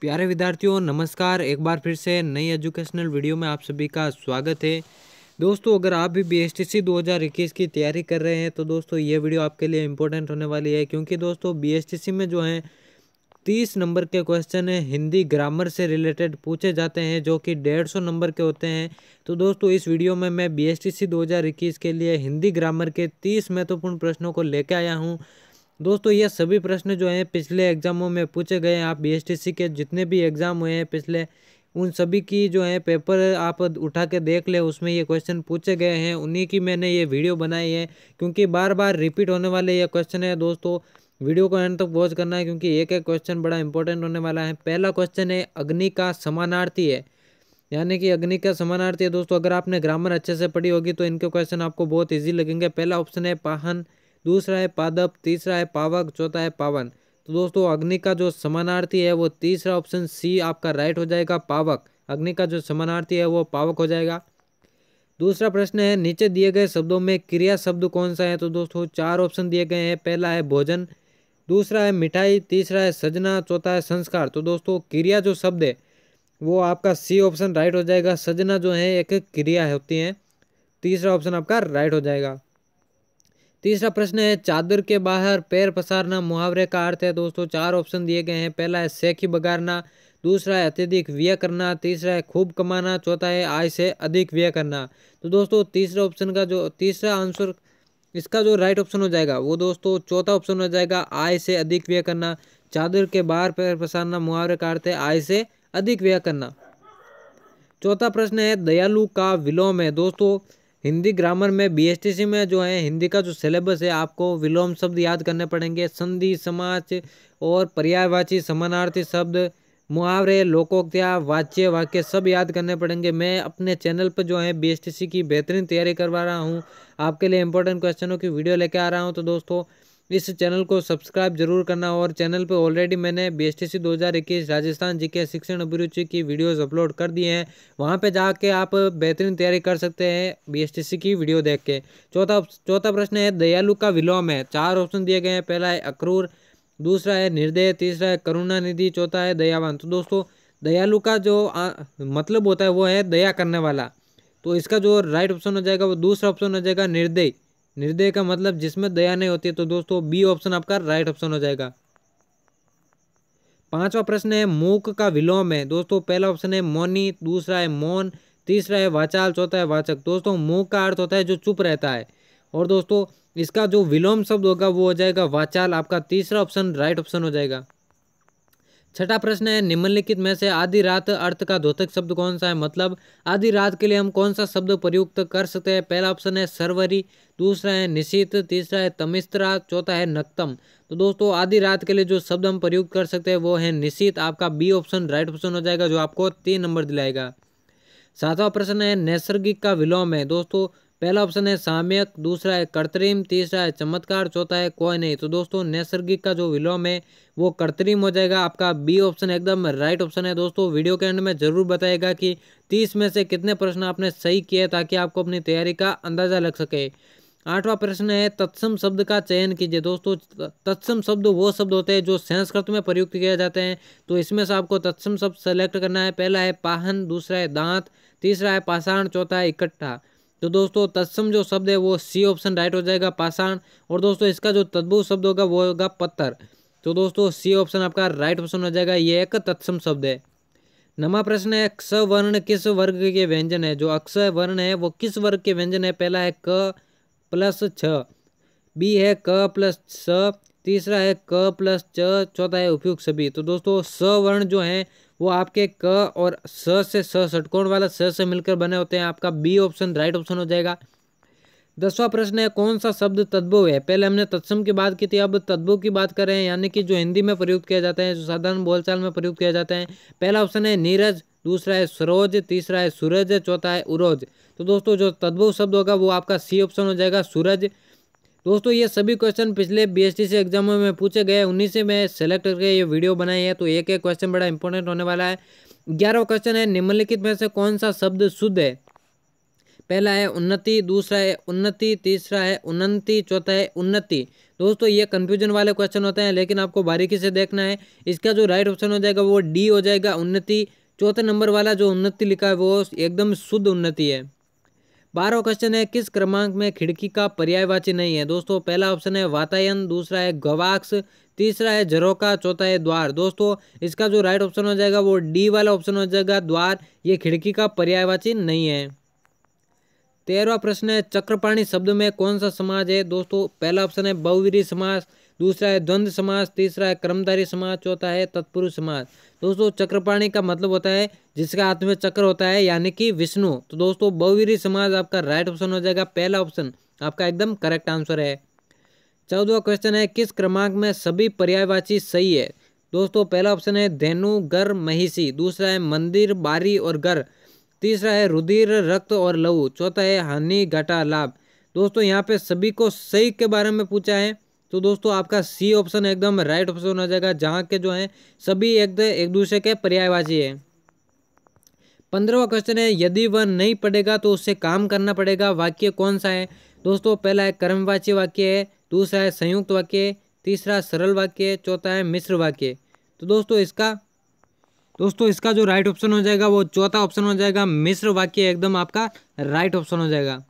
प्यारे विद्यार्थियों नमस्कार एक बार फिर से नई एजुकेशनल वीडियो में आप सभी का स्वागत है दोस्तों अगर आप भी बीएसटीसी 2021 की तैयारी कर रहे हैं तो दोस्तों ये वीडियो आपके लिए इम्पोर्टेंट होने वाली है क्योंकि दोस्तों बीएसटीसी में जो है तीस नंबर के क्वेश्चन हिंदी ग्रामर से रिलेटेड पूछे जाते हैं जो कि डेढ़ सौ नंबर के होते हैं तो दोस्तों इस वीडियो में मैं बीएसटीसी 2021 के लिए हिंदी ग्रामर के तीस महत्वपूर्ण प्रश्नों को लेकर आया हूँ दोस्तों ये सभी प्रश्न जो हैं पिछले एग्जामों में पूछे गए हैं आप बीएसटीसी के जितने भी एग्ज़ाम हुए हैं पिछले उन सभी की जो है पेपर आप उठा के देख ले उसमें ये क्वेश्चन पूछे गए हैं उन्हीं की मैंने ये वीडियो बनाई है क्योंकि बार बार रिपीट होने वाले ये क्वेश्चन है दोस्तों वीडियो को एंड तक वॉच करना है क्योंकि एक एक क्वेश्चन बड़ा इंपॉर्टेंट होने वाला है पहला क्वेश्चन है अग्नि का समानार्थी है यानी कि अग्नि का समानार्थी है दोस्तों अगर आपने ग्रामर अच्छे से पढ़ी होगी तो इनके क्वेश्चन आपको बहुत ईजी लगेंगे पहला ऑप्शन है पाहन दूसरा है पादप तीसरा है पावक चौथा है पावन तो दोस्तों अग्नि का जो समानार्थी है वो तीसरा ऑप्शन सी आपका राइट हो जाएगा पावक अग्नि का जो समानार्थी है वो पावक हो जाएगा दूसरा प्रश्न है नीचे दिए गए शब्दों में क्रिया शब्द कौन सा है तो दोस्तों चार ऑप्शन दिए गए हैं पहला है भोजन दूसरा है मिठाई तीसरा है सजना चौथा है संस्कार तो दोस्तों क्रिया जो शब्द है वो आपका सी ऑप्शन राइट हो जाएगा सजना जो है एक क्रिया होती है तीसरा ऑप्शन आपका राइट हो जाएगा तीसरा प्रश्न है चादर के बाहर पैर पसारना मुहावरे का अर्थ है दोस्तों चार ऑप्शन दिए गए हैं पहला है सेखी बगारना दूसरा है अत्यधिक व्यय करना तीसरा है खूब कमाना चौथा है आय से अधिक व्यय करना तो दोस्तों तीसरे ऑप्शन का जो तीसरा आंसर इसका जो राइट ऑप्शन हो जाएगा वो दोस्तों चौथा ऑप्शन हो जाएगा आय से अधिक व्यय करना चादर के बाहर पैर पसारना मुहावरे का अर्थ है आय से अधिक व्यय करना चौथा प्रश्न है दयालु का विलोम है दोस्तों हिंदी ग्रामर में बीएसटीसी में जो है हिंदी का जो सिलेबस है आपको विलोम शब्द याद करने पड़ेंगे संधि समाज और पर्यायवाची समानार्थी शब्द मुहावरे लोकोक्तिया वाच्य वाक्य सब याद करने पड़ेंगे मैं अपने चैनल पर जो है बीएसटीसी की बेहतरीन तैयारी करवा रहा हूँ आपके लिए इंपॉर्टेंट क्वेश्चनों की वीडियो लेके आ रहा हूँ तो दोस्तों इस चैनल को सब्सक्राइब जरूर करना और चैनल पर ऑलरेडी मैंने बी एस टी सी दो हज़ार इक्कीस राजस्थान जी के शिक्षण अभिरुचि की वीडियोज़ अपलोड कर दिए हैं वहाँ पर जाके आप बेहतरीन तैयारी कर सकते हैं बी एस टी सी की वीडियो देख के चौथा चौथा प्रश्न है दयालु का विलोम है चार ऑप्शन दिए गए हैं पहला है अक्रूर दूसरा है निर्दय तीसरा है करुणानिधि चौथा है दयावान तो दोस्तों दयालु का जो आ, मतलब होता है वो है दया करने वाला तो इसका जो राइट ऑप्शन हो जाएगा वो दूसरा ऑप्शन हो जाएगा निर्दयी निर्दय का मतलब जिसमें दया नहीं होती है तो दोस्तों बी ऑप्शन आपका राइट ऑप्शन हो जाएगा पांचवा प्रश्न है मूक का विलोम है दोस्तों पहला ऑप्शन है मौनी दूसरा है मौन तीसरा है वाचाल चौथा है वाचक दोस्तों मूक का अर्थ होता है जो चुप रहता है और दोस्तों इसका जो विलोम शब्द होगा वो हो जाएगा वाचाल आपका तीसरा ऑप्शन राइट ऑप्शन हो जाएगा छठा प्रश्न है निम्नलिखित में से आधी रात अर्थ का द्योतक शब्द कौन सा है मतलब आधी रात के लिए हम कौन सा शब्द प्रयुक्त कर सकते हैं पहला ऑप्शन है सर्वरी दूसरा है निशित तीसरा है तमिस्त्रा चौथा है नक्तम तो दोस्तों आधी रात के लिए जो शब्द हम प्रयुक्त कर सकते हैं वो है निशित आपका बी ऑप्शन राइट ऑप्शन हो जाएगा जो आपको तीन नंबर दिलाएगा सातवां प्रश्न है नैसर्गिक का विलोम है दोस्तों पहला ऑप्शन है साम्यक दूसरा है कृत्रिम तीसरा है चमत्कार चौथा है कोई नहीं तो दोस्तों नैसर्गिक का जो विलोम है वो कृत्रिम हो जाएगा आपका बी ऑप्शन एकदम राइट ऑप्शन है दोस्तों वीडियो के एंड में जरूर बताएगा कि तीस में से कितने प्रश्न आपने सही किए ताकि आपको अपनी तैयारी का अंदाजा लग सके आठवां प्रश्न है तत्सम शब्द का चयन कीजिए दोस्तों तत्सम शब्द वो शब्द होते हैं जो संस्कृत में प्रयुक्त किए जाते हैं तो इसमें से आपको तत्सम शब्द सेलेक्ट करना है पहला है पाहन दूसरा है दांत तीसरा है पाषाण चौथा है इकट्ठा तो दोस्तों तत्सम जो शब्द है वो सी ऑप्शन राइट हो जाएगा पाषाण और दोस्तों इसका जो तद्भु शब्द होगा वो होगा पत्थर तो दोस्तों सी ऑप्शन आपका राइट ऑप्शन हो जाएगा ये एक तत्सम शब्द है नवा प्रश्न है क्ष वर्ण किस वर्ग के व्यंजन है जो अक्ष वर्ण है वो किस वर्ग के व्यंजन है पहला है क प्लस छ बी है क प्लस छ तीसरा है क प्लस च चौथा है उपयुक्त सभी तो दोस्तों स वर्ण जो है वो आपके क और स से स षटकोण वाला स से मिलकर बने होते हैं आपका बी ऑप्शन राइट ऑप्शन हो जाएगा दसवां प्रश्न है कौन सा शब्द तद्भव है पहले हमने तत्सम की बात की थी अब तद्भव की बात कर रहे हैं यानी कि जो हिंदी में प्रयुक्त किया जाता है जो साधारण बोलचाल में प्रयुक्त किया जाता है पहला ऑप्शन है नीरज दूसरा है सरोज तीसरा है सूरज चौथा है उरोज तो दोस्तों जो तद्भव शब्द होगा वो आपका सी ऑप्शन हो जाएगा सूरज दोस्तों ये सभी क्वेश्चन पिछले बीएसटी से एग्जामों में पूछे गए उन्हीं से मैं सेलेक्ट करके ये वीडियो बनाई है तो एक एक क्वेश्चन बड़ा इंपॉर्टेंट होने वाला है ग्यारह क्वेश्चन है निम्नलिखित में से कौन सा शब्द शुद्ध है पहला है उन्नति दूसरा है उन्नति तीसरा है उन्नति चौथा है उन्नति दोस्तों ये कन्फ्यूजन वाले क्वेश्चन होते हैं लेकिन आपको बारीकी से देखना है इसका जो राइट ऑप्शन हो जाएगा वो डी हो जाएगा उन्नति चौथे नंबर वाला जो उन्नति लिखा है वो एकदम शुद्ध उन्नति है बारहवा क्वेश्चन है किस क्रमांक में खिड़की का पर्यायवाची नहीं है दोस्तों पहला ऑप्शन है वातायन दूसरा है गवाक्स तीसरा है झरोका चौथा है द्वार दोस्तों इसका जो राइट ऑप्शन हो जाएगा वो डी वाला ऑप्शन हो जाएगा द्वार ये खिड़की का पर्यायवाची नहीं है तेरहवा प्रश्न है चक्रपाणी शब्द में कौन सा समाज है दोस्तों पहला ऑप्शन है बहुवीरी समाज दूसरा है द्वंद्व समाज तीसरा है कर्मधारी समाज चौथा है तत्पुरुष समाज दोस्तों चक्रपाणी का मतलब होता है जिसका हाथ में चक्र होता है यानी कि विष्णु तो दोस्तों बहुवीरी समाज आपका राइट ऑप्शन हो जाएगा पहला ऑप्शन आपका एकदम करेक्ट आंसर है चौदवा क्वेश्चन है किस क्रमांक में सभी पर्यायवाची सही है दोस्तों पहला ऑप्शन है धेनु गर महिषी दूसरा है मंदिर बारी और गर तीसरा है रुधिर रक्त और लहू चौथा है हानि घटा लाभ दोस्तों यहाँ पे सभी को सही के बारे में पूछा है तो दोस्तों आपका सी ऑप्शन एकदम राइट ऑप्शन हो जाएगा जहाँ के जो हैं सभी एक, एक दूसरे के पर्यायवाची है पंद्रहवा क्वेश्चन है यदि वह नहीं पढ़ेगा तो उससे काम करना पड़ेगा वाक्य कौन सा है दोस्तों पहला है कर्मवाची वाक्य है दूसरा है संयुक्त वाक्य तीसरा सरल वाक्य है चौथा है मिश्र वाक्य तो दोस्तों इसका दोस्तों इसका जो राइट ऑप्शन हो जाएगा वो चौथा ऑप्शन हो जाएगा मिश्र वाक्य एकदम आपका राइट ऑप्शन हो जाएगा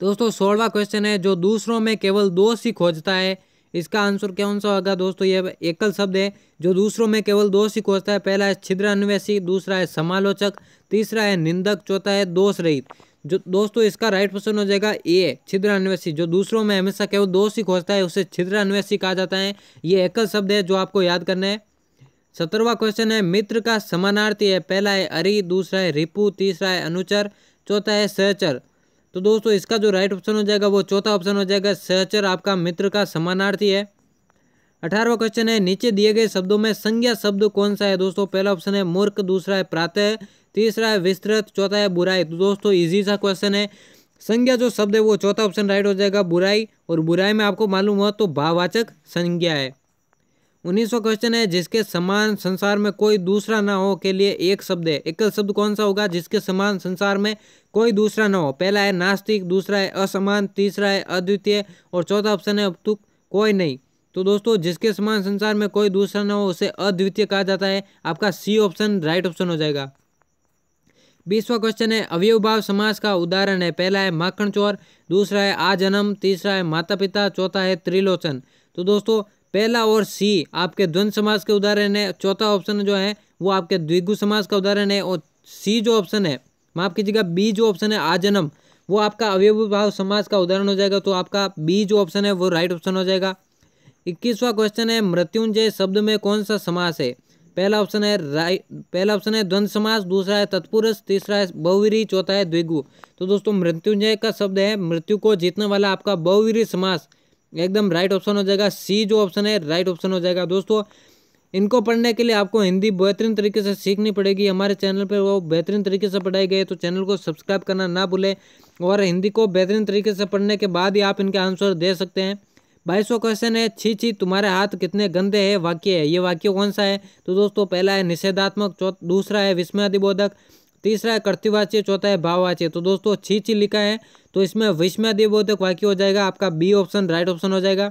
दोस्तों सोलवा क्वेश्चन है जो दूसरों में केवल दो सी खोजता है इसका आंसर कौन सा होगा दोस्तों ये एकल शब्द है जो दूसरों में केवल दो सी खोजता है पहला है छिद्र अन्वेषी दूसरा है समालोचक तीसरा है निंदक चौथा है दोष रहित जो दोस्तों इसका राइट क्वेश्चन हो जाएगा ए छिद्र अन्वेषी जो दूसरों में हमेशा केवल दो सी खोजता है उसे छिद्र अन्वेषी कहा जाता है ये एकल शब्द है जो आपको याद करना है सत्रहवा क्वेश्चन है मित्र का समानार्थी है पहला है अरी दूसरा है रिपू तीसरा है अनुचर चौथा है सहचर तो दोस्तों इसका जो राइट ऑप्शन हो जाएगा वो चौथा ऑप्शन हो जाएगा सहचर आपका मित्र का समानार्थी है अठारहवा क्वेश्चन है नीचे दिए गए शब्दों में संज्ञा शब्द कौन सा है दोस्तों पहला ऑप्शन है मूर्ख दूसरा है प्रातः तीसरा है विस्तृत चौथा है बुराई तो दोस्तों इजी सा क्वेश्चन है संज्ञा जो शब्द है वो चौथा ऑप्शन राइट हो जाएगा बुराई और बुराई में आपको मालूम हुआ तो भाववाचक संज्ञा है उन्नीसवा क्वेश्चन है जिसके समान संसार में कोई दूसरा ना हो के लिए एक शब्द है एकल शब्द कौन सा होगा जिसके समान संसार में कोई दूसरा ना हो पहला है नास्तिक दूसरा है असमान तीसरा है अद्वितीय और चौथा ऑप्शन है तुक कोई नहीं तो दोस्तों जिसके समान संसार में कोई दूसरा ना हो उसे अद्वितीय कहा जाता है आपका सी ऑप्शन राइट ऑप्शन हो जाएगा बीसवा क्वेश्चन है अवयव भाव समाज का उदाहरण है पहला है माखण चोर दूसरा है आजन्म तीसरा है माता पिता चौथा है त्रिलोचन तो दोस्तों पहला और सी आपके द्वंद समाज के उदाहरण है चौथा ऑप्शन जो है वो आपके द्विगु समास का उदाहरण है और सी जो ऑप्शन है माफ कीजिएगा बी जो ऑप्शन है आजन्म वो आपका अव्यभाव समाज का उदाहरण हो जाएगा तो आपका बी जो ऑप्शन है वो राइट ऑप्शन हो जाएगा इक्कीसवा क्वेश्चन है मृत्युंजय शब्द में कौन सा समास है पहला ऑप्शन है राइट पहला ऑप्शन है द्वंद समास दूसरा है तत्पुरुष तीसरा है बहुवीरी चौथा है द्विगु तो दोस्तों मृत्युंजय का शब्द है मृत्यु को जीतने वाला आपका बहुवीरी समास एकदम राइट ऑप्शन हो जाएगा सी जो ऑप्शन है राइट ऑप्शन हो जाएगा दोस्तों इनको पढ़ने के लिए आपको हिंदी बेहतरीन तरीके से सीखनी पड़ेगी हमारे चैनल पर वो बेहतरीन तरीके से पढ़ाई गए तो चैनल को सब्सक्राइब करना ना भूलें और हिंदी को बेहतरीन तरीके से पढ़ने के बाद ही आप इनके आंसर दे सकते हैं बाईसवा क्वेश्चन है छी छी तुम्हारे हाथ कितने गंदे हैं वाक्य है ये वाक्य कौन सा है तो दोस्तों पहला है निषेधात्मक चौथ दूसरा है विस्मयादिबोधक तीसरा है कर्तिवाच्य चौथा है भाववाच्य तो दोस्तों छी छी लिखा है तो इसमें विस्मय बोधक वाक्य हो जाएगा आपका बी ऑप्शन राइट ऑप्शन हो जाएगा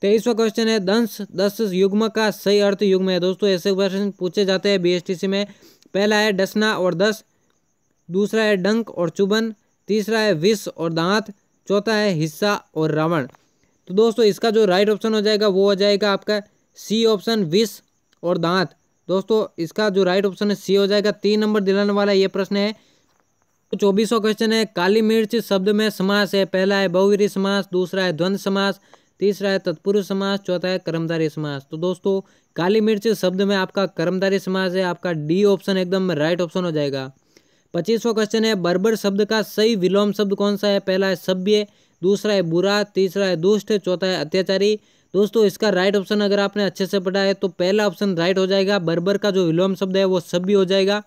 तेईसवा क्वेश्चन है दंश दस युग्म का सही अर्थ युग्म है दोस्तों ऐसे क्वेश्चन पूछे जाते हैं बीएसटीसी में पहला है डसना और दस दूसरा है डंक और चुबन तीसरा है विष और दांत चौथा है हिस्सा और रावण तो दोस्तों इसका जो राइट ऑप्शन हो जाएगा वो हो जाएगा आपका सी ऑप्शन विष और दांत दोस्तों इसका जो राइट ऑप्शन है सी हो जाएगा तीन नंबर दिलाने वाला ये प्रश्न है चौबीसों क्वेश्चन है काली मिर्च शब्द में समास है पहला है बहुवीरी समास दूसरा है द्वंद्व समास तीसरा है तत्पुरुष समास चौथा है कर्मधारी समास तो दोस्तों काली मिर्च शब्द में आपका कर्मधारी समास है आपका डी ऑप्शन एकदम राइट ऑप्शन हो जाएगा पच्चीसवा क्वेश्चन है बर्बर शब्द का सही विलोम शब्द कौन सा है पहला है सभ्य दूसरा है बुरा तीसरा है दुष्ट चौथा है अत्याचारी दोस्तों इसका राइट ऑप्शन अगर आपने अच्छे से पढ़ा है तो पहला ऑप्शन राइट हो जाएगा बर्बर का जो विलोम शब्द है वो सभ्य हो जाएगा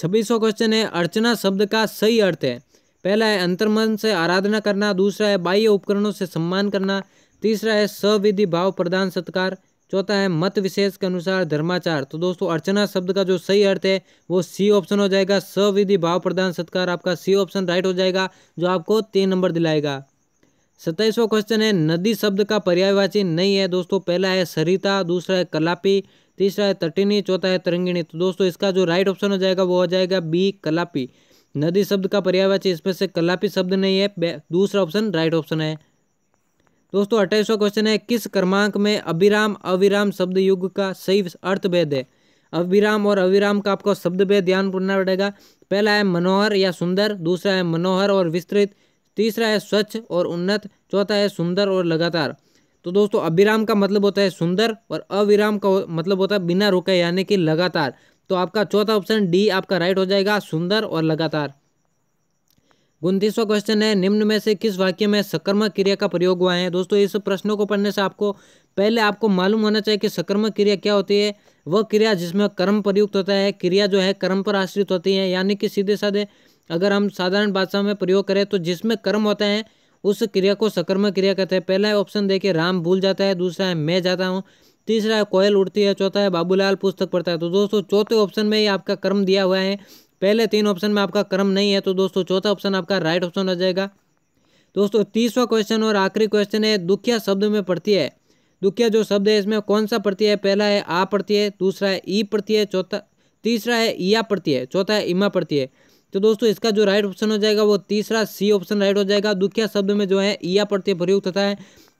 छब्बीसवा क्वेश्चन है अर्चना शब्द का सही अर्थ है पहला है अंतर्मन से आराधना करना दूसरा है बाह्य उपकरणों से सम्मान करना तीसरा है सविधि भाव प्रदान सत्कार चौथा है मत विशेष के अनुसार धर्माचार तो दोस्तों अर्चना शब्द का जो सही अर्थ है वो सी ऑप्शन हो जाएगा सविधि भाव प्रदान सत्कार आपका सी ऑप्शन राइट हो जाएगा जो आपको तीन नंबर दिलाएगा सत्ताईसवा क्वेश्चन है नदी शब्द का पर्यायवाची नहीं है दोस्तों पहला है सरिता दूसरा है कलापी तीसरा है तटिनी चौथा है तरंगिणी तो दोस्तों इसका जो राइट ऑप्शन हो जाएगा वो हो जाएगा बी कलापी नदी शब्द का पर्यावरण इसमें से कलापी शब्द नहीं है दूसरा ऑप्शन राइट ऑप्शन है दोस्तों अट्ठाईसवा क्वेश्चन है किस क्रमांक में अभिराम अविराम शब्द युग का सही अर्थ भेद है अविराम और अविराम का आपको शब्द भेद ध्यान पूर्णा पड़ेगा पहला है मनोहर या सुंदर दूसरा है मनोहर और विस्तृत तीसरा है स्वच्छ और उन्नत चौथा है सुंदर और लगातार तो दोस्तों अभिराम का मतलब होता है सुंदर और अविराम का मतलब होता है बिना रुके यानी कि लगातार तो आपका चौथा ऑप्शन डी आपका राइट हो जाएगा सुंदर और लगातार उनतीसवा क्वेश्चन है निम्न में से किस वाक्य में सकर्मक क्रिया का प्रयोग हुआ है दोस्तों इस प्रश्नों को पढ़ने से आपको पहले आपको मालूम होना चाहिए कि सकर्मक क्रिया क्या होती है वह क्रिया जिसमें कर्म प्रयुक्त होता है क्रिया जो है कर्म पर आश्रित होती है यानी कि सीधे साधे अगर हम साधारण भाषा में प्रयोग करें तो जिसमें कर्म होता है उस क्रिया को सकर्मक क्रिया कहते हैं पहला है ऑप्शन देखिए राम भूल जाता है दूसरा है मैं जाता हूँ तीसरा है कोयल उड़ती है चौथा है बाबूलाल पुस्तक पढ़ता है तो दोस्तों चौथे ऑप्शन में ही आपका कर्म दिया हुआ है पहले तीन ऑप्शन में आपका कर्म नहीं है तो दोस्तों चौथा ऑप्शन आपका राइट ऑप्शन हो जाएगा दोस्तों तीसवा क्वेश्चन और आखिरी क्वेश्चन है दुखिया शब्द में पड़ती है दुखिया जो शब्द है इसमें कौन सा प्रत्यय है पहला है आ प्रत्यय दूसरा है ई प्रत्यय चौथा तीसरा है ईया प्रत्यय चौथा है इमा प्रत्यय तो दोस्तों इसका जो राइट ऑप्शन हो जाएगा वो तीसरा सी ऑप्शन राइट हो जाएगा दुखिया शब्द में जो है ईया e प्रत्यय प्रयुक्त होता है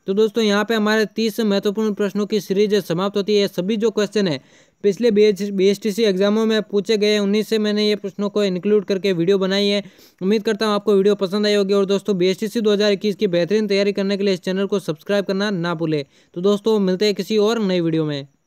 तो दोस्तों यहाँ पे हमारे तीस महत्वपूर्ण प्रश्नों की सीरीज समाप्त होती है सभी जो क्वेश्चन है पिछले बी एच एग्जामों में पूछे गए उन्नीस से मैंने ये प्रश्नों को इंक्लूड करके वीडियो बनाई है उम्मीद करता हूँ आपको वीडियो पसंद आई होगी और दोस्तों बी एच की बेहतरीन तैयारी करने के लिए इस चैनल को सब्सक्राइब करना ना भूलें तो दोस्तों मिलते हैं किसी और नई वीडियो में